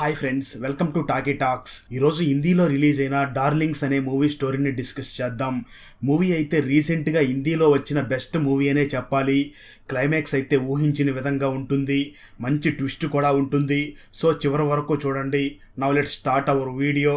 hi friends welcome to Talkie Talks ఈరోజు హిందీలో release అయిన డార్లింగ్స్ అనే మూవీ స్టోరీని డిస్కస్ చేద్దాం మూవీ అయితే రీసెంట్గా హిందీలో వచ్చిన బెస్ట్ మూవీ అనే చెప్పాలి క్లైమాక్స్ అయితే ఊహించిన విధంగా ఉంటుంది మంచి ట్విస్ట్ కూడా ఉంటుంది సో చివరి వరకు చూడండి now let start our video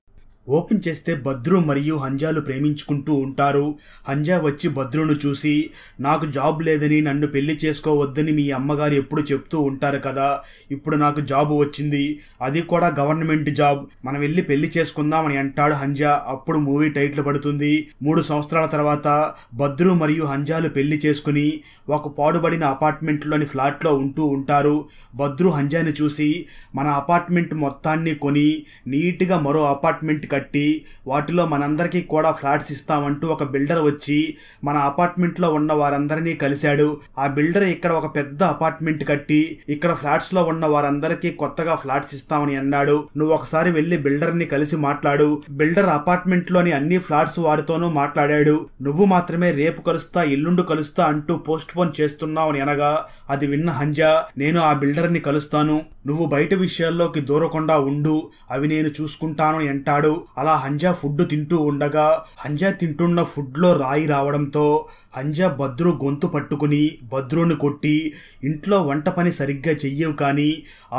open చేస్తే భద్రు మరియు హంజాలు ప్రేమించుకుంటూ ఉంటారు హంజా వచ్చి భద్రును చూసి నాకు జాబ్ లేదని నన్ను పెళ్లి చేసుకోవద్దని మీ అమ్మగారు ఎప్పుడు చెప్తూ ఉంటారు కదా ఇప్పుడు నాకు జాబ్ వచ్చింది అది కూడా గవర్నమెంట్ జాబ్ మనం వెళ్ళి పెళ్లి చేసుకుందామని అంటాడు హంజా అప్పుడు మూవీ టైటిల్ పడుతుంది మూడు సంవత్సరాల తర్వాత భద్రు మరియు హంజాలు పెళ్లి చేసుకుని ఒక పాడుబడిన అపార్ట్మెంట్లోని ఫ్లాట్లో ఉంటూ ఉంటారు భద్రు హంజాని చూసి మన అపార్ట్మెంట్ మొత్తాన్ని కొని నీట్గా మరో అపార్ట్మెంట్ కట్టి వాటిలో మనందరికీ కూడా ఫ్లాట్స్ ఇస్తామంటూ ఒక బిల్డర్ వచ్చి మన అపార్ట్మెంట్లో ఉన్న వారందరినీ కలిశాడు ఆ బిల్డర్ ఇక్కడ ఒక పెద్ద అపార్ట్మెంట్ కట్టి ఇక్కడ ఫ్లాట్స్ లో ఉన్న వారందరికీ కొత్తగా ఫ్లాట్స్ ఇస్తామని అన్నాడు నువ్వు ఒకసారి వెళ్ళి బిల్డర్ ని కలిసి మాట్లాడు బిల్డర్ అపార్ట్మెంట్ లోని అన్ని ఫ్లాట్స్ వారితోనూ మాట్లాడాడు నువ్వు మాత్రమే రేపు కలుస్తా ఎల్లుండు కలుస్తా అంటూ పోస్ట్ పోన్ చేస్తున్నావని అనగా అది విన్న హంజా నేను ఆ బిల్డర్ ని కలుస్తాను నువ్వు బయట విషయాల్లోకి దూరకుండా ఉండు అవి నేను చూసుకుంటాను అంటాడు అలా హంజా ఫుడ్ తింటూ ఉండగా హంజా తింటున్న ఫుడ్లో రాయి రావడంతో అంజ భద్రు గొంతు పట్టుకుని భద్రును కొట్టి ఇంట్లో వంట పని సరిగ్గా చెయ్యవు కానీ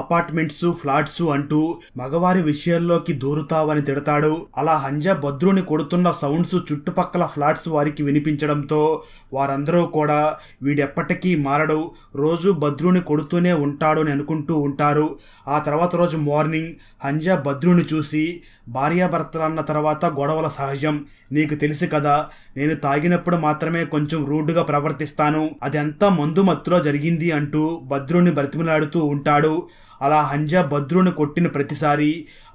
అపార్ట్మెంట్స్ ఫ్లాట్స్ అంటూ మగవారి విషయాల్లోకి దూరుతావని తిడతాడు అలా హంజ భద్రుని కొడుతున్న సౌండ్స్ చుట్టుపక్కల ఫ్లాట్స్ వారికి వినిపించడంతో వారందరూ కూడా వీడెప్పటికీ మారడు రోజు భద్రుని కొడుతూనే ఉంటాడు అని అనుకుంటూ ఉంటారు ఆ తర్వాత రోజు మార్నింగ్ హంజ భద్రుని చూసి భార్యాభర్తలు అన్న తర్వాత గొడవల సహజం నీకు తెలుసు కదా నేను తాగినప్పుడు మాత్రమే కొంచెం రూడ్గా ప్రవర్తిస్తాను అదంతా మందు మత్తులో జరిగింది అంటూ భద్రుణ్ణి బ్రతిమలాడుతూ ఉంటాడు అలా హంజా భద్రుని కొట్టిన ప్రతిసారి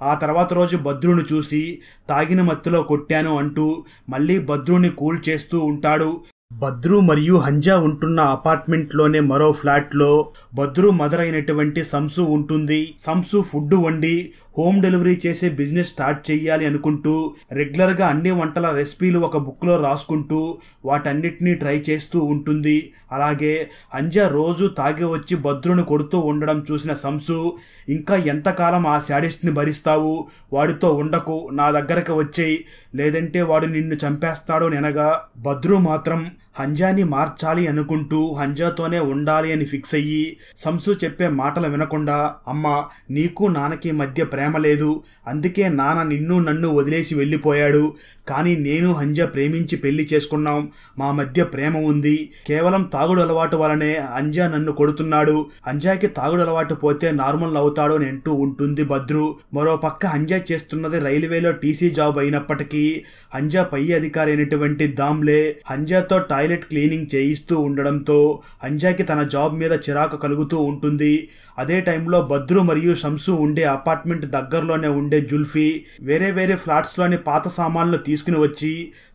ఆ తర్వాత రోజు భద్రుని చూసి తాగిన మత్తులో కొట్టాను అంటూ మళ్ళీ భద్రుణ్ణి కూల్ చేస్తూ ఉంటాడు బద్రు మరియు హంజా ఉంటున్న అపార్ట్మెంట్లోనే మరో ఫ్లాట్లో బద్రు మదర్ అయినటువంటి సంసు ఉంటుంది సంసు ఫుడ్ వండి హోమ్ డెలివరీ చేసే బిజినెస్ స్టార్ట్ చేయాలి అనుకుంటూ రెగ్యులర్గా అన్ని వంటల రెసిపీలు ఒక బుక్లో రాసుకుంటూ వాటన్నిటినీ ట్రై చేస్తూ ఉంటుంది అలాగే అంజ రోజు తాగి వచ్చి భద్రుని కొడుతూ ఉండడం చూసిన శంసు ఇంకా ఎంతకాలం ఆ శాడిస్ట్ని భరిస్తావు వాడితో ఉండకు నా దగ్గరకు వచ్చేయి లేదంటే వాడు నిన్ను చంపేస్తాడు నెనగా భద్రు మాత్రం హంజాని మార్చాలి అనుకుంటూ హంజాతోనే ఉండాలి అని ఫిక్స్ అయ్యి సంసు చెప్పే మాటలు వినకుండా అమ్మ నీకు నాన్నకి మధ్య ప్రేమ లేదు అందుకే నాన్న నిన్ను నన్ను వదిలేసి వెళ్ళిపోయాడు కానీ నేను హంజ ప్రేమించి పెళ్లి చేసుకున్నాం మా మధ్య ప్రేమ ఉంది కేవలం తాగుడు అలవాటు వలనే హంజా నన్ను కొడుతున్నాడు అంజాకి తాగుడు అలవాటు పోతే నార్మల్ అవుతాడు అని అంటూ ఉంటుంది భద్రు మరో పక్క అంజా చేస్తున్నది రైల్వేలో టీసీ జాబ్ అయినప్పటికీ హంజా పై అధికారి అయినటువంటి దామ్లే హంజాతో టాయ్ టాయిలెట్ క్లీనింగ్ చేయిస్తూ ఉండడంతో అంజాకి తన జాబ్ మీద చిరాకు కలుగుతూ ఉంటుంది అదే టైంలో బద్రు మరియు శంసు ఉండే అపార్ట్మెంట్ దగ్గరలోనే ఉండే జుల్ఫీ వేరే వేరే ఫ్లాట్స్లోని పాత సామాన్లు తీసుకుని వచ్చి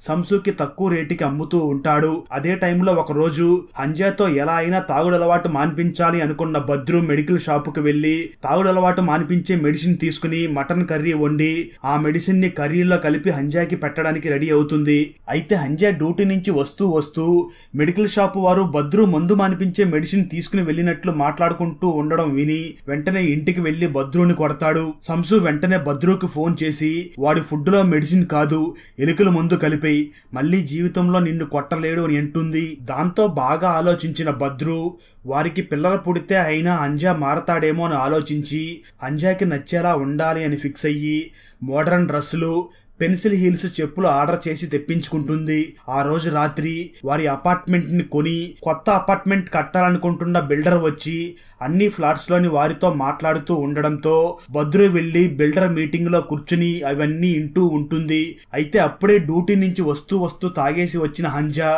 శంసుకి తక్కువ రేటుకి అమ్ముతూ ఉంటాడు అదే టైంలో ఒకరోజు అంజాతో ఎలా అయినా తాగుడలవాటు మాన్పించాలి అనుకున్న భద్రు మెడికల్ షాపుకి వెళ్ళి తాగుడలవాటు మాన్పించే మెడిసిన్ తీసుకుని మటన్ కర్రీ వండి ఆ మెడిసిన్ ని కర్రీలో కలిపి హంజాకి పెట్టడానికి రెడీ అవుతుంది అయితే హంజా డ్యూటీ నుంచి వస్తూ వస్తూ మాట్లాడుతూ మెడికల్ షాప్ వారు బద్రు మందు మానిపించే మెడిసిన్ తీసుకుని వెళ్ళినట్లు మాట్లాడుకుంటూ ఉండడం విని వెంటనే ఇంటికి వెళ్లి బద్రుని కొడతాడు సంసు వెంటనే బద్రుకి ఫోన్ చేసి వాడి లో మెడిసిన్ కాదు ఎలుకల మందు కలిపి మళ్ళీ జీవితంలో నిన్ను కొట్టలేడు అని అంటుంది దాంతో బాగా ఆలోచించిన బద్రు వారికి పిల్లలు పుడితే అయినా అంజా మారతాడేమో అని ఆలోచించి అంజాకి నచ్చేలా ఉండాలి అని ఫిక్స్ అయ్యి మోడర్న్ డ్రెస్సులు పెన్సిల్ హీల్స్ చెప్పులు ఆర్డర్ చేసి తెప్పించుకుంటుంది ఆ రోజు రాత్రి వారి అపార్ట్మెంట్ ని కొని కొత్త అపార్ట్మెంట్ కట్టాలనుకుంటున్న బిల్డర్ వచ్చి అన్ని ఫ్లాట్స్ లోని వారితో మాట్లాడుతూ ఉండడంతో బద్రు వెళ్లి బిల్డర్ మీటింగ్ లో కూర్చుని అవన్నీ ఇంటూ ఉంటుంది అయితే అప్పుడే డ్యూటీ నుంచి వస్తూ వస్తూ తాగేసి వచ్చిన హంజా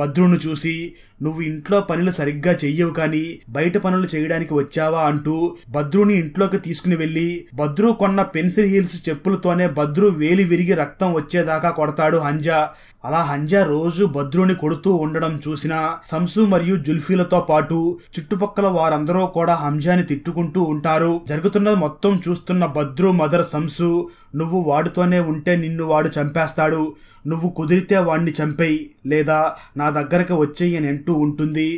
భద్రును చూసి నువ్వు ఇంట్లో పనులు సరిగ్గా చెయ్యవు కానీ బయట పనులు చేయడానికి వచ్చావా అంటూ భద్రుని ఇంట్లోకి తీసుకుని వెళ్ళి భద్రు కొన్న పెన్సిల్ హీల్స్ చెప్పులతోనే భద్రు వేలి విరి తిరిగి రక్తం వచ్చేదాకా కొడతాడు హంజా అలా హంజా రోజు భద్రుని కొడుతూ ఉండడం చూసిన సంసు మరియు జుల్ఫీలతో పాటు చుట్టుపక్కల వారందరూ కూడా హంజాని తిట్టుకుంటూ ఉంటారు జరుగుతున్నది మొత్తం చూస్తున్న భద్రు మదర్ సంసు నువ్వు వాడితోనే ఉంటే నిన్ను వాడు చంపేస్తాడు నువ్వు కుదిరితే వాణ్ణి చంపేయి లేదా నా దగ్గరకు వచ్చేయని అంటూ ఉంటుంది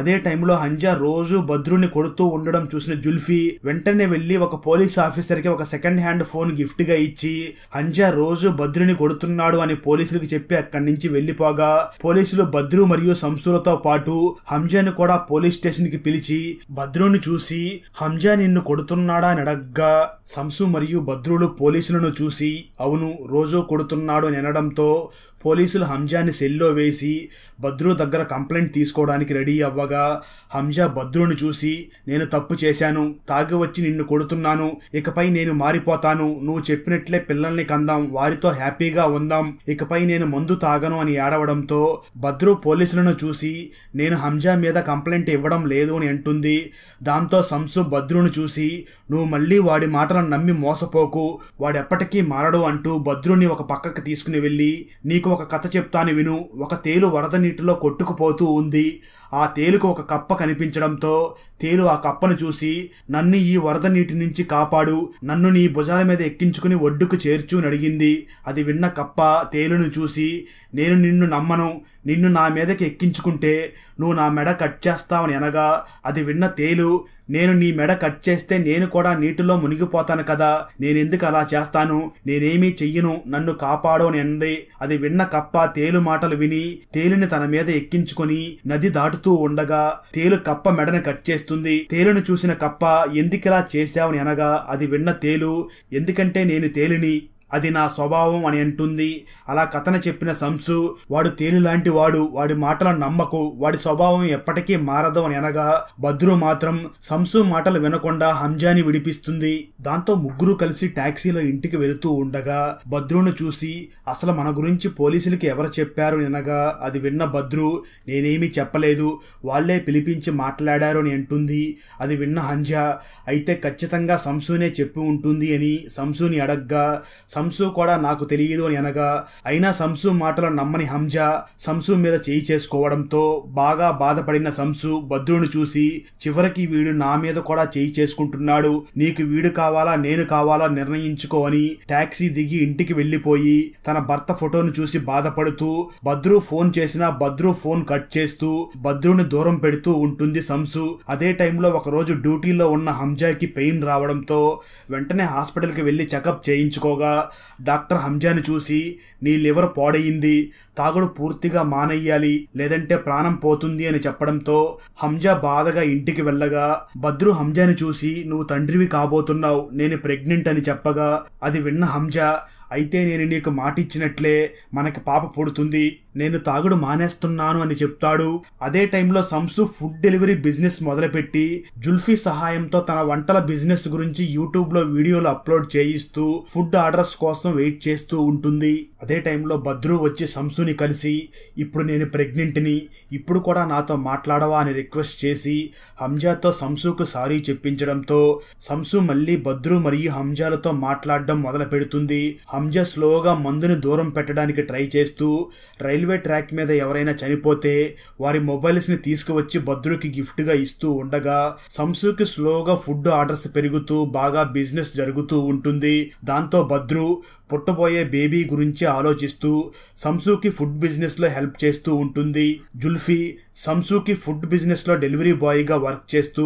అదే టైంలో హంజా రోజు భద్రుని కొడుతూ ఉండడం చూసిన జుల్ఫీ వెంటనే వెళ్ళి ఒక పోలీస్ ఆఫీసర్కి ఒక సెకండ్ హ్యాండ్ ఫోన్ గిఫ్ట్గా ఇచ్చి హంజా రోజు భద్రుని కొడుతున్నాడు అని పోలీసులకు చెప్పి అక్కడి నుంచి వెళ్ళిపోగా పోలీసులు భద్రు మరియు సంసులతో పాటు హంజాని కూడా పోలీస్ స్టేషన్కి పిలిచి భద్రుని చూసి హంజా నిన్ను కొడుతున్నాడా అని అడగ్గా సంసు మరియు భద్రులు పోలీసులను చూసి అవును రోజు కొడుతున్నాడు అని అనడంతో పోలీసులు హంజాని సెల్లో వేసి బద్రు దగ్గర కంప్లైంట్ తీసుకోవడానికి రెడీ అవ్వగా హంజా భద్రును చూసి నేను తప్పు చేశాను తాగి వచ్చి నిన్ను కొడుతున్నాను ఇకపై నేను మారిపోతాను నువ్వు చెప్పినట్లే పిల్లల్ని కందాం వారితో హ్యాపీగా ఉందాం ఇకపై నేను మందు తాగను అని ఏడవడంతో బద్రు పోలీసులను చూసి నేను హంజా మీద కంప్లైంట్ ఇవ్వడం లేదు అని అంటుంది దాంతో సంసు భద్రును చూసి నువ్వు మళ్ళీ వాడి మాటలను నమ్మి మోసపోకు వాడెప్పటికీ మారడు అంటూ బద్రుని ఒక పక్కకు తీసుకుని వెళ్ళి నీకు ఒక కథ చెప్తాను విను ఒక తేలు వరద నీటిలో కొట్టుకుపోతూ ఉంది ఆ తేలుకు ఒక కప్ప కనిపించడంతో తేలు ఆ కప్పను చూసి నన్ను ఈ వరద నీటి నుంచి కాపాడు నన్ను నీ భుజాల మీద ఎక్కించుకుని ఒడ్డుకు చేర్చు అడిగింది అది విన్న కప్ప తేలును చూసి నేను నిన్ను నమ్మను నిన్ను నా మీదకి ఎక్కించుకుంటే నువ్వు నా మెడ కట్ చేస్తావని అనగా అది విన్న తేలు నేను నీ మెడ కట్ చేస్తే నేను కూడా నీటిలో మునిగిపోతాను కదా నేనెందుకు అలా చేస్తాను నేనేమీ చెయ్యను నన్ను కాపాడు అని అంది అది విన్న కప్ప తేలు మాటలు విని తేలిని తన మీద ఎక్కించుకొని నది దాటు మాట్లాడుతూ ఉండగా తేలు కప్ప మెడను కట్ చేస్తుంది తేలును చూసిన కప్ప ఎందుకిలా చేశావని అనగా అది విన్న తేలు ఎందుకంటే నేను తేలిని అది నా స్వభావం అని అంటుంది అలా కథన చెప్పిన సంసు వాడు తేలిలాంటి వాడు వాడి మాటలను నమ్మకు వాడి స్వభావం ఎప్పటికీ మారదు అని అనగా భద్రు మాత్రం సంసు మాటలు వినకుండా హంజాని విడిపిస్తుంది దాంతో ముగ్గురు కలిసి ట్యాక్సీలో ఇంటికి వెళుతూ ఉండగా భద్రును చూసి అసలు మన గురించి పోలీసులకి ఎవరు చెప్పారు అనగా అది విన్న భద్రు నేనేమీ చెప్పలేదు వాళ్లే పిలిపించి మాట్లాడారు అని అంటుంది అది విన్న హంజ అయితే ఖచ్చితంగా సంసునే చెప్పి ఉంటుంది అని సంసుని అడగ్గా సంసు కూడా నాకు తెలియదు అని అనగా అయినా సంసు మాటలను నమ్మని హంజా సంసు మీద చేయి చేసుకోవడంతో బాగా బాధపడిన సంసు భద్రుని చూసి చివరికి వీడు నా మీద కూడా చేయి చేసుకుంటున్నాడు నీకు వీడు కావాలా నేను కావాలా నిర్ణయించుకో అని ట్యాక్సీ దిగి ఇంటికి వెళ్లిపోయి తన భర్త ఫోటోను చూసి బాధపడుతూ భద్రు ఫోన్ చేసినా భద్రు ఫోన్ కట్ చేస్తూ భద్రుని దూరం పెడుతూ ఉంటుంది సంసు అదే టైంలో ఒకరోజు డ్యూటీలో ఉన్న హంజాకి పెయిన్ రావడంతో వెంటనే హాస్పిటల్కి వెళ్లి చెకప్ చేయించుకోగా డాక్టర్ హంజాని చూసి నీ లివర్ పాడయింది తాగుడు పూర్తిగా మానయ్యాలి లేదంటే ప్రాణం పోతుంది అని చెప్పడంతో హంజా బాధగా ఇంటికి వెళ్ళగా బద్రు హంజాని చూసి నువ్వు తండ్రివి కాబోతున్నావు నేను ప్రెగ్నెంట్ అని చెప్పగా అది విన్న హంజా అయితే నేను నీకు మాటిచ్చినట్లే మనకి పాప పుడుతుంది నేను తాగుడు మానేస్తున్నాను అని చెప్తాడు అదే టైంలో సంసు ఫుడ్ డెలివరీ బిజినెస్ మొదలుపెట్టి జుల్ఫీ సహాయంతో తన వంటల బిజినెస్ గురించి యూట్యూబ్ లో వీడియోలు అప్లోడ్ చేయిస్తూ ఫుడ్ ఆర్డర్స్ కోసం వెయిట్ చేస్తూ ఉంటుంది అదే టైంలో భద్రు వచ్చి సంసుని కలిసి ఇప్పుడు నేను ప్రెగ్నెంట్ని ఇప్పుడు కూడా నాతో మాట్లాడవా అని రిక్వెస్ట్ చేసి హంజాతో సంసుకు సారీ చెప్పించడంతో సంసు మళ్ళీ భద్రు మరియు హంజాలతో మాట్లాడడం మొదలు పెడుతుంది హంజా స్లోగా మందుని దూరం పెట్టడానికి ట్రై చేస్తూ రైలు రైల్వే ట్రాక్ మీద ఎవరైనా చనిపోతే వారి మొబైల్స్ని తీసుకువచ్చి భద్రుకి గిఫ్ట్గా ఇస్తూ ఉండగా సంసుకి స్లోగా ఫుడ్ ఆర్డర్స్ పెరుగుతూ బాగా బిజినెస్ జరుగుతూ ఉంటుంది దాంతో భద్రు పుట్టబోయే బేబీ గురించి ఆలోచిస్తూ సంసుకి ఫుడ్ బిజినెస్లో హెల్ప్ చేస్తూ ఉంటుంది జుల్ఫీ సంసుకి ఫుడ్ బిజినెస్లో డెలివరీ బాయ్గా వర్క్ చేస్తూ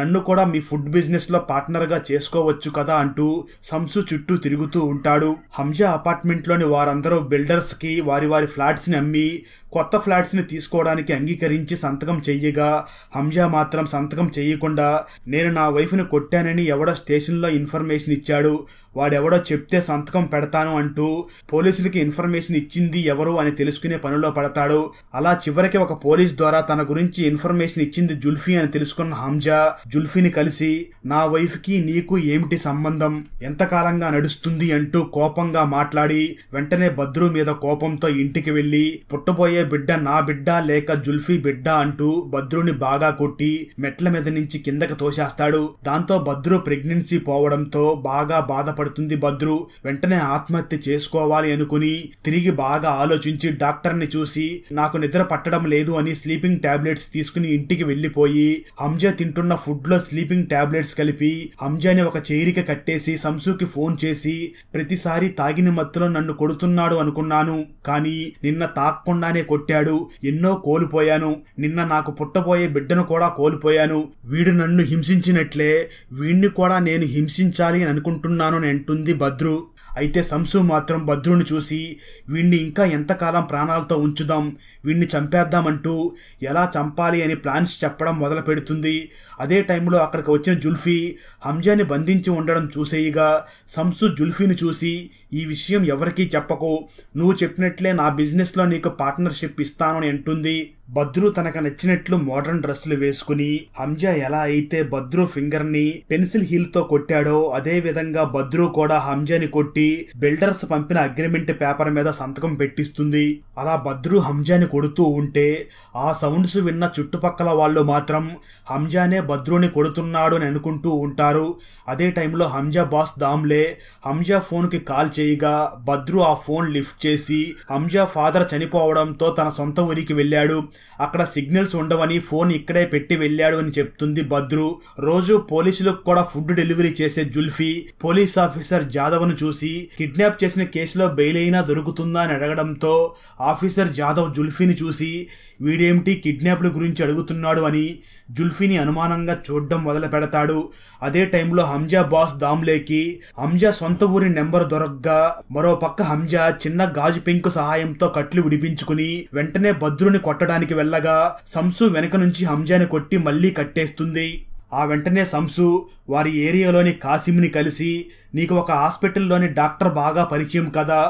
నన్ను కూడా మీ ఫుడ్ బిజినెస్ లో పార్ట్నర్ గా చేసుకోవచ్చు కదా అంటూ సంసు చుట్టూ తిరుగుతూ ఉంటాడు హంజా అపార్ట్మెంట్లోని వారందరూ బిల్డర్స్కి వారి వారి ఫ్లాట్స్ ఫ్లాట్స్ని అమ్మి కొత్త ఫ్లాట్స్ని తీసుకోవడానికి అంగీకరించి సంతకం చెయ్యగా హంజా మాత్రం సంతకం చెయ్యకుండా నేను నా వైఫ్ని కొట్టానని ఎవడో స్టేషన్లో ఇన్ఫర్మేషన్ ఇచ్చాడు వాడెవడో చెప్తే సంతకం పెడతాను అంటూ పోలీసులకి ఇన్ఫర్మేషన్ ఇచ్చింది ఎవరు అని తెలుసుకునే పనిలో పడతాడు అలా చివరికి ఒక పోలీస్ ద్వారా తన గురించి ఇన్ఫర్మేషన్ ఇచ్చింది జుల్ఫీ అని తెలుసుకున్న హంజా జుల్ఫీని కలిసి నా వైఫ్కి నీకు ఏమిటి సంబంధం ఎంతకాలంగా నడుస్తుంది అంటూ కోపంగా మాట్లాడి వెంటనే బద్రు మీద కోపంతో ఇంటికి వెళ్ళి పుట్టబోయే బిడ్డ నా బిడ్డ లేక జుల్ఫీ బిడ్డ అంటూ బద్రుని బాగా కొట్టి మెట్ల మీద నుంచి కిందకి తోసేస్తాడు దాంతో బద్రు ప్రెగ్నెన్సీ పోవడంతో బాగా బాధపడి బాధపడుతుంది భద్రు వెంటనే ఆత్మహత్య చేసుకోవాలి అనుకుని తిరిగి బాగా ఆలోచించి డాక్టర్ని చూసి నాకు నిద్ర పట్టడం లేదు అని స్లీపింగ్ టాబ్లెట్స్ తీసుకుని ఇంటికి వెళ్ళిపోయి హంజా తింటున్న ఫుడ్లో స్లీపింగ్ టాబ్లెట్స్ కలిపి హంజాని ఒక చేరిక కట్టేసి సంసుకి ఫోన్ చేసి ప్రతిసారి తాగిన మత్తులో నన్ను కొడుతున్నాడు అనుకున్నాను కానీ నిన్న తాక్కుండానే కొట్టాడు ఎన్నో కోల్పోయాను నిన్న నాకు పుట్టబోయే బిడ్డను కూడా కోల్పోయాను వీడు నన్ను హింసించినట్లే వీణ్ణి కూడా నేను హింసించాలి అని అనుకుంటున్నాను అంటుంది భద్రు అయితే సంసు మాత్రం భద్రుని చూసి వీణ్ణి ఇంకా ఎంతకాలం ప్రాణాలతో ఉంచుదాం వీణ్ణి చంపేద్దామంటూ ఎలా చంపాలి అని ప్లాన్స్ చెప్పడం మొదలు పెడుతుంది అదే టైంలో అక్కడికి వచ్చిన జుల్ఫీ హంజాని బంధించి ఉండడం చూసేయిగా సంసు జుల్ఫీని చూసి ఈ విషయం ఎవరికీ చెప్పకు నువ్వు చెప్పినట్లే నా బిజినెస్లో నీకు పార్ట్నర్షిప్ ఇస్తాను అని అంటుంది బద్రు తనకు నచ్చినట్లు మోడర్న్ డ్రెస్సులు వేసుకుని హంజా ఎలా అయితే బద్రు ఫింగర్ ని పెన్సిల్ హీల్ తో కొట్టాడో అదే విధంగా బద్రు కూడా హంజాని కొట్టి బిల్డర్స్ పంపిన అగ్రిమెంట్ పేపర్ మీద సంతకం పెట్టిస్తుంది అలా బద్రు హంజాని కొడుతూ ఉంటే ఆ సౌండ్స్ విన్న చుట్టుపక్కల వాళ్ళు మాత్రం హంజానే బద్రుని కొడుతున్నాడు అని అనుకుంటూ ఉంటారు అదే టైంలో హంజా బాస్ దామ్లే హంజా ఫోన్కి కాల్ చేయగా బద్రు ఆ ఫోన్ లిఫ్ట్ చేసి హంజా ఫాదర్ చనిపోవడంతో తన సొంత ఊరికి వెళ్ళాడు అక్కడ సిగ్నల్స్ ఉండవని ఫోన్ ఇక్కడే పెట్టి వెళ్ళాడు అని చెప్తుంది బద్రు రోజు పోలీసులకు కూడా ఫుడ్ డెలివరీ చేసే జుల్ఫీ పోలీస్ ఆఫీసర్ జాదవ్ను చూసి కిడ్నాప్ చేసిన కేసులో బెయిల్ అయినా దొరుకుతుందా అని అడగడంతో ఆఫీసర్ జాదవ్ జుల్ఫీని చూసి వీడేమిటి కిడ్నాప్ల గురించి అడుగుతున్నాడు అని జుల్ఫీని అనుమానంగా చూడడం మొదలు పెడతాడు అదే టైంలో హంజా బాస్ దామ్లేకి హంజా సొంత ఊరి నెంబర్ దొరకగా మరో పక్క హంజా చిన్న గాజు పెంకు సహాయంతో కట్లు విడిపించుకుని వెంటనే భద్రుని కొట్టడానికి వెళ్ళగా సంసు వెనక నుంచి హంజాని కొట్టి మళ్లీ కట్టేస్తుంది ఆ వెంటనే సంసు వారి ఏరియాలోని కాసిమ్ని కలిసి నీకు ఒక హాస్పిటల్లోని డాక్టర్ బాగా పరిచయం కదా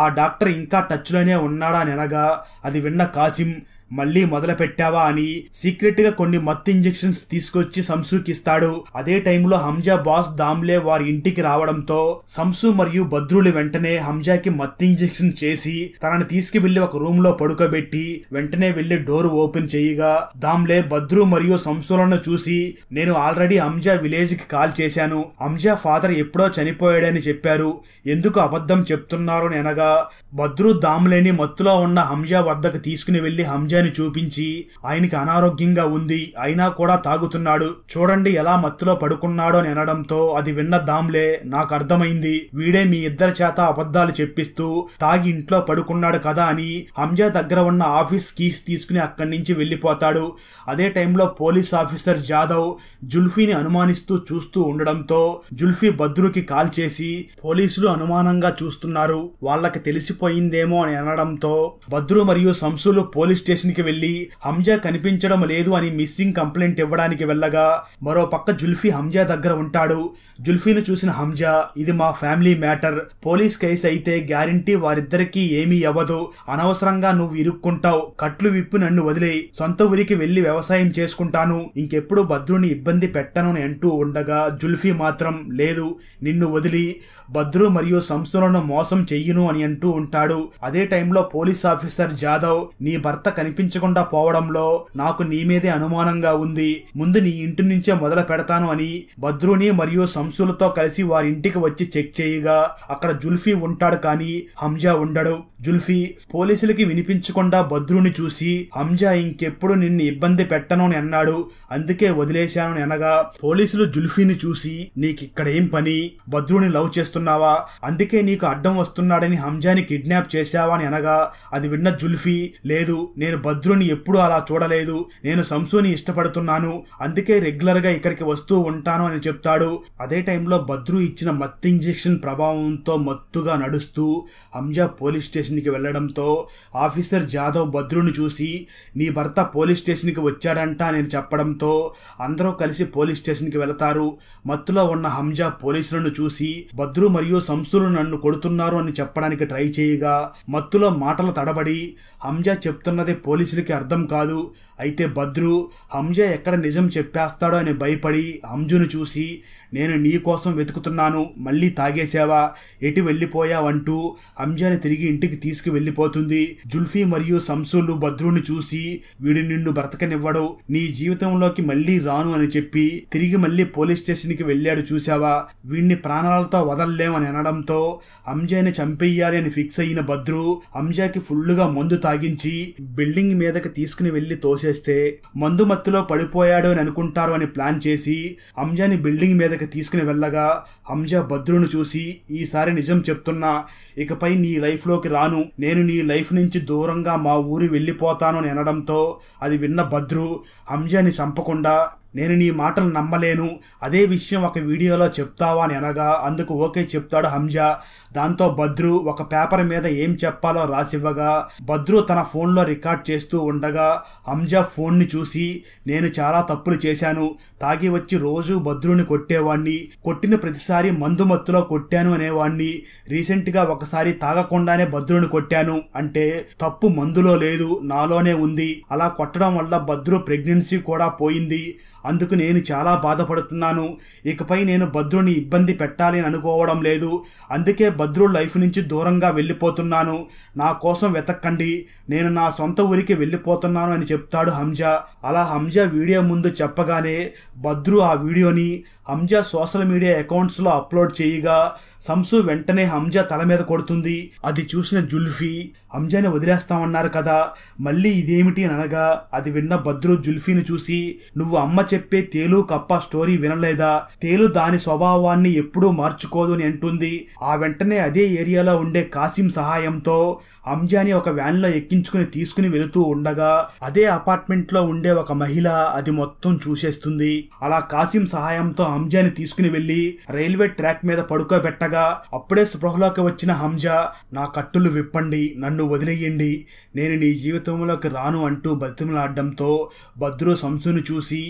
ఆ డాక్టర్ ఇంకా టచ్లోనే ఉన్నాడా అని అనగా అది విన్న కాసిం మళ్లీ మొదలుపెట్టావా అని సీక్రెట్ గా కొన్ని మత్తు ఇంజెక్షన్స్ తీసుకొచ్చి సంసూకి ఇస్తాడు అదే టైంలో హంజా బాస్ దామ్లే వారి ఇంటికి రావడంతో సంసూ మరియు భద్రులు వెంటనే హంజాకి మత్తు ఇంజెక్షన్ చేసి తనను తీసుకువెళ్లి ఒక రూమ్ లో పడుకోబెట్టి వెంటనే వెళ్లి డోర్ ఓపెన్ చేయగా దామ్లే భద్రు మరియు సంసూలను చూసి నేను ఆల్రెడీ హంజా విలేజ్ కి కాల్ చేశాను హంజా ఫాదర్ ఎప్పుడో చనిపోయాడని చెప్పారు ఎందుకు అబద్ధం చెప్తున్నారు అనగా భద్రు దామ్లేని మత్తులో ఉన్న హంజా వద్దకు తీసుకుని వెళ్లి హంజా వైద్యాన్ని చూపించి ఆయనకి అనారోగ్యంగా ఉంది అయినా కూడా తాగుతున్నాడు చూడండి ఎలా మత్తులో పడుకున్నాడో అని అనడంతో అది విన్న దాంలే నాకు అర్థమైంది వీడే మీ ఇద్దరి చేత అబద్దాలు చెప్పిస్తూ తాగి ఇంట్లో పడుకున్నాడు కదా అని హంజా దగ్గర ఉన్న ఆఫీస్ కీస్ తీసుకుని అక్కడి నుంచి వెళ్ళిపోతాడు అదే టైంలో పోలీస్ ఆఫీసర్ జాదవ్ జుల్ఫీని అనుమానిస్తూ చూస్తూ ఉండడంతో జుల్ఫీ బద్రుకి కాల్ చేసి పోలీసులు అనుమానంగా చూస్తున్నారు వాళ్ళకి తెలిసిపోయిందేమో అని అనడంతో బద్రు మరియు సంసులు పోలీస్ స్టేషన్ స్టేషన్కి వెళ్లి హంజా కనిపించడం లేదు అని మిస్సింగ్ కంప్లైంట్ ఇవ్వడానికి వెళ్ళగా మరో పక్క జుల్ఫీ హంజా దగ్గర ఉంటాడు జుల్ఫీని చూసిన హంజా ఇది మా ఫ్యామిలీ మ్యాటర్ పోలీస్ కేసు అయితే గ్యారంటీ వారిద్దరికీ ఏమీ అవ్వదు అనవసరంగా నువ్వు ఇరుక్కుంటావు కట్లు విప్పి నన్ను వదిలే సొంత ఊరికి వెళ్లి వ్యవసాయం చేసుకుంటాను ఇంకెప్పుడు భద్రుని ఇబ్బంది పెట్టను అంటూ ఉండగా జుల్ఫీ మాత్రం లేదు నిన్ను వదిలి భద్రు మరియు సంస్థలను మోసం చెయ్యను అని అంటూ ఉంటాడు అదే టైంలో పోలీస్ ఆఫీసర్ జాదవ్ నీ భర్త కనిపి వినిపించకుండా పోవడంలో నాకు నీ మీదే అనుమానంగా ఉంది ముందు నీ ఇంటి నుంచే మొదలు పెడతాను అని భద్రుని మరియు సంసులతో కలిసి వారి ఇంటికి వచ్చి చెక్ చేయగా అక్కడ జుల్ఫీ ఉంటాడు కానీ హంజా ఉండడు జుల్ఫీ పోలీసులకి వినిపించకుండా భద్రుని చూసి హంజా ఇంకెప్పుడు నిన్ను ఇబ్బంది పెట్టను అని అన్నాడు అందుకే వదిలేశాను అనగా పోలీసులు జుల్ఫీని చూసి నీకిక్కడ ఏం పని భద్రుని లవ్ చేస్తున్నావా అందుకే నీకు అడ్డం వస్తున్నాడని హంజాని కిడ్నాప్ చేశావా అని అనగా అది విన్న జుల్ఫీ లేదు నేను భద్రుని ఎప్పుడూ అలా చూడలేదు నేను సంసుని ఇష్టపడుతున్నాను అందుకే రెగ్యులర్గా ఇక్కడికి వస్తూ ఉంటాను అని చెప్తాడు అదే టైంలో భద్రు ఇచ్చిన మత్తు ఇంజెక్షన్ ప్రభావంతో మత్తుగా నడుస్తూ హంజా పోలీస్ స్టేషన్కి వెళ్ళడంతో ఆఫీసర్ జాదవ్ భద్రుని చూసి నీ భర్త పోలీస్ స్టేషన్కి వచ్చాడంట నేను చెప్పడంతో అందరూ కలిసి పోలీస్ స్టేషన్కి వెళతారు మత్తులో ఉన్న హంజా పోలీసులను చూసి భద్రు మరియు సంసులు నన్ను కొడుతున్నారు అని చెప్పడానికి ట్రై చేయగా మత్తులో మాటలు తడబడి హంజా చెప్తున్నది పోలీస్ పోలీసులకి అర్థం కాదు అయితే బద్రు హంజా ఎక్కడ నిజం చెప్పేస్తాడో అని భయపడి హంజును చూసి నేను నీ కోసం వెతుకుతున్నాను మళ్ళీ తాగేసావా ఎటు వెళ్ళిపోయావంటూ అంజాని తిరిగి ఇంటికి తీసుకు వెళ్ళిపోతుంది జుల్ఫీ మరియు సంసులు భద్రుని చూసి వీడు నిన్ను బ్రతకనివ్వడు నీ జీవితంలోకి మళ్ళీ రాను అని చెప్పి తిరిగి మళ్ళీ పోలీస్ స్టేషన్కి వెళ్ళాడు చూసావా వీడిని ప్రాణాలతో వదలలేమని అనడంతో అంజాని చంపేయాలి అని ఫిక్స్ అయిన భద్రు అంజాకి ఫుల్లుగా మందు తాగించి బిల్డింగ్ మీదకి తీసుకుని వెళ్ళి తోసేస్తే మందు మత్తులో పడిపోయాడు అని అనుకుంటారు అని ప్లాన్ చేసి అంజాని బిల్డింగ్ మీద మీదకి తీసుకుని వెళ్ళగా హంజా భద్రును చూసి ఈసారి నిజం చెప్తున్నా ఇకపై నీ లైఫ్లోకి రాను నేను నీ లైఫ్ నుంచి దూరంగా మా ఊరి వెళ్ళిపోతాను అని అనడంతో అది విన్న భద్రు హంజాని చంపకుండా నేను నీ మాటలు నమ్మలేను అదే విషయం ఒక వీడియోలో చెప్తావా అని అనగా అందుకు ఓకే చెప్తాడు హంజా దాంతో భద్రు ఒక పేపర్ మీద ఏం చెప్పాలో రాసివ్వగా భద్రు తన ఫోన్లో రికార్డ్ చేస్తూ ఉండగా హంజా ఫోన్ని చూసి నేను చాలా తప్పులు చేశాను తాగి వచ్చి రోజు భద్రుని కొట్టేవాణ్ణి కొట్టిన ప్రతిసారి మందు మత్తులో కొట్టాను అనేవాణ్ణి రీసెంట్గా ఒకసారి తాగకుండానే భద్రుని కొట్టాను అంటే తప్పు మందులో లేదు నాలోనే ఉంది అలా కొట్టడం వల్ల భద్రు ప్రెగ్నెన్సీ కూడా పోయింది అందుకు నేను చాలా బాధపడుతున్నాను ఇకపై నేను భద్రుని ఇబ్బంది పెట్టాలి అని అనుకోవడం లేదు అందుకే భద్రుడు లైఫ్ నుంచి దూరంగా వెళ్ళిపోతున్నాను నా కోసం వెతక్కండి నేను నా సొంత ఊరికి వెళ్ళిపోతున్నాను అని చెప్తాడు హంజా అలా హంజా వీడియో ముందు చెప్పగానే భద్రు ఆ వీడియోని హంజా సోషల్ మీడియా లో అప్లోడ్ చేయగా సంసు వెంటనే హంజా తల మీద కొడుతుంది అది చూసిన జుల్ఫీ హంజాని వదిలేస్తామన్నారు కదా మళ్ళీ ఇదేమిటి అని అనగా అది విన్న భద్రు జుల్ఫీని చూసి నువ్వు అమ్మ చెప్పే తేలు కప్ప స్టోరీ వినలేదా తేలు దాని స్వభావాన్ని ఎప్పుడూ మార్చుకోదు అని అంటుంది ఆ వెంటనే అదే ఏరియాలో ఉండే కాసిం సహాయంతో అంజాని ఒక వ్యాన్లో ఎక్కించుకుని తీసుకుని వెళుతూ ఉండగా అదే అపార్ట్మెంట్లో ఉండే ఒక మహిళ అది మొత్తం చూసేస్తుంది అలా కాసిం సహాయంతో హంజాని తీసుకుని వెళ్లి రైల్వే ట్రాక్ మీద పడుకోబెట్టగా అప్పుడే స్పృహలోకి వచ్చిన హంజా నా కట్టులు విప్పండి నన్ను వదిలేయండి నేను నీ జీవితంలోకి రాను అంటూ బతిమలాడడంతో భద్రు సంసును చూసి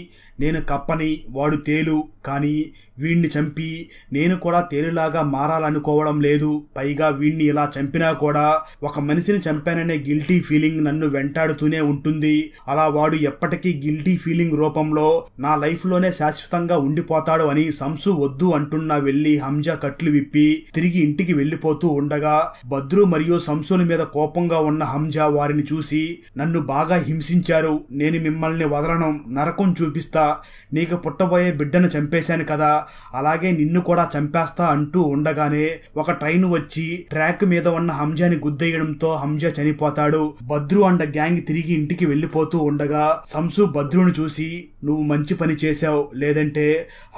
నేను కప్పని వాడు తేలు కానీ వీణ్ణి చంపి నేను కూడా తేలిలాగా మారాలనుకోవడం లేదు పైగా వీణ్ణి ఇలా చంపినా కూడా ఒక మనిషిని చంపాననే గిల్టీ ఫీలింగ్ నన్ను వెంటాడుతూనే ఉంటుంది అలా వాడు ఎప్పటికీ గిల్టీ ఫీలింగ్ రూపంలో నా లైఫ్లోనే శాశ్వతంగా ఉండిపోతాడు అని సంసు వద్దు అంటున్నా వెళ్ళి హంజా కట్లు విప్పి తిరిగి ఇంటికి వెళ్ళిపోతూ ఉండగా బద్రు మరియు సంసుల మీద కోపంగా ఉన్న హంజా వారిని చూసి నన్ను బాగా హింసించారు నేను మిమ్మల్ని వదలను నరకం చూపిస్తా నీకు పుట్టబోయే బిడ్డను చంపే చంపేశాను కదా అలాగే నిన్ను కూడా చంపేస్తా అంటూ ఉండగానే ఒక ట్రైన్ వచ్చి ట్రాక్ మీద ఉన్న హంజాని గుద్దేయడంతో హంజా చనిపోతాడు బద్రు అండ్ గ్యాంగ్ తిరిగి ఇంటికి వెళ్ళిపోతూ ఉండగా సంసు బద్రును చూసి నువ్వు మంచి పని చేశావు లేదంటే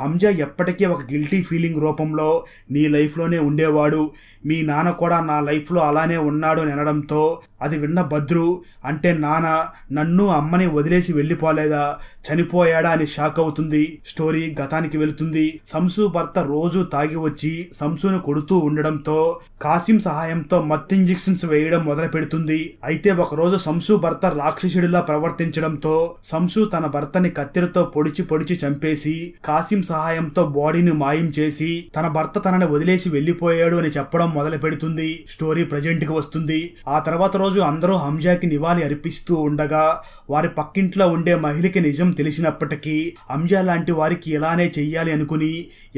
హంజా ఎప్పటికీ ఒక గిల్టీ ఫీలింగ్ రూపంలో నీ లైఫ్లోనే ఉండేవాడు మీ నాన్న కూడా నా లైఫ్లో అలానే ఉన్నాడు అనడంతో అది విన్న భద్రు అంటే నాన్న నన్ను అమ్మని వదిలేసి వెళ్ళిపోలేదా చనిపోయాడా అని షాక్ అవుతుంది స్టోరీ గతానికి వెళుతుంది శంసు భర్త రోజు తాగి వచ్చి శంసును కొడుతూ ఉండడంతో కాసిం సహాయంతో మత్ ఇంజెక్షన్స్ వేయడం మొదలు పెడుతుంది అయితే ఒకరోజు శంసు భర్త రాక్షసుడిలా ప్రవర్తించడంతో శంసు తన భర్తని కత్తిరతో పొడిచి పొడిచి చంపేసి కాసిం సహాయంతో బాడీని మాయం చేసి తన భర్త తనని వదిలేసి వెళ్ళిపోయాడు అని చెప్పడం మొదలు పెడుతుంది స్టోరీ ప్రజెంట్ కి వస్తుంది ఆ తర్వాత రోజు అందరూ హంజాకి నివాళి అర్పిస్తూ ఉండగా వారి పక్కింట్లో ఉండే మహిళకి నిజం తెలిసినప్పటికీ హంజా లాంటి వారికి ఇలానే చెయ్యాలి అనుకుని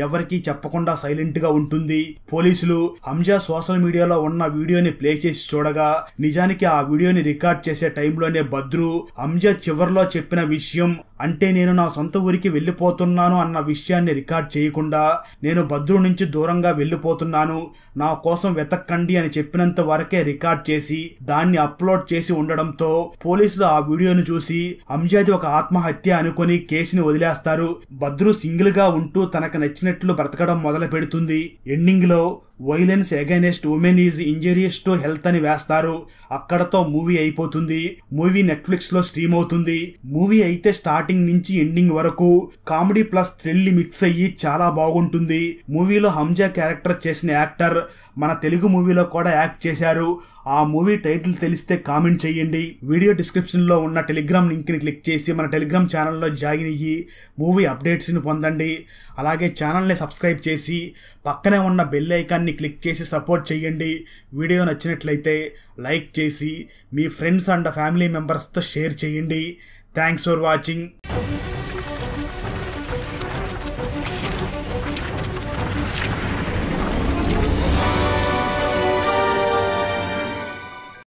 ఎవరికీ చెప్పకుండా సైలెంట్గా ఉంటుంది పోలీసులు హంజా సోషల్ మీడియాలో ఉన్న వీడియోని ప్లే చేసి చూడగా నిజానికి ఆ వీడియోని రికార్డ్ చేసే టైంలోనే భద్రు హంజా చివరిలో చెప్పిన విషయం అంటే నేను నా సొంత ఊరికి వెళ్ళిపోతున్నాను అన్న విషయాన్ని రికార్డ్ చేయకుండా నేను భద్రు నుంచి దూరంగా వెళ్ళిపోతున్నాను నా కోసం వెతక్కండి అని చెప్పినంత వరకే రికార్డ్ చేసి దాన్ని అప్లోడ్ చేసి ఉండడంతో పోలీసులు ఆ వీడియోను చూసి అంజాద్ ఒక ఆత్మహత్య అనుకుని కేసుని వదిలేస్తారు భద్రు సింగిల్ గా ఉంటూ తనకు నచ్చినట్లు బ్రతకడం మొదలు పెడుతుంది ఎండింగ్ లో violence against women is injurious to health అని వేస్తారు అక్కడతో మూవీ అయిపోతుంది మూవీ నెట్ఫ్లిక్స్ లో స్ట్రీమ్ అవుతుంది మూవీ అయితే స్టార్ట్ స్టార్టింగ్ నుంచి ఎండింగ్ వరకు కామెడీ ప్లస్ థ్రిల్ మిక్స్ అయ్యి చాలా బాగుంటుంది మూవీలో హంజా క్యారెక్టర్ చేసిన యాక్టర్ మన తెలుగు మూవీలో కూడా యాక్ట్ చేశారు ఆ మూవీ టైటిల్ తెలిస్తే కామెంట్ చేయండి వీడియో డిస్క్రిప్షన్లో ఉన్న టెలిగ్రామ్ లింక్ని క్లిక్ చేసి మన టెలిగ్రామ్ ఛానల్లో జాయిన్ అయ్యి మూవీ అప్డేట్స్ని పొందండి అలాగే ఛానల్ని సబ్స్క్రైబ్ చేసి పక్కనే ఉన్న బెల్ ఐకాన్ని క్లిక్ చేసి సపోర్ట్ చేయండి వీడియో నచ్చినట్లయితే లైక్ చేసి మీ ఫ్రెండ్స్ అండ్ ఫ్యామిలీ మెంబర్స్తో షేర్ చేయండి థ్యాంక్స్ ఫర్ వాచింగ్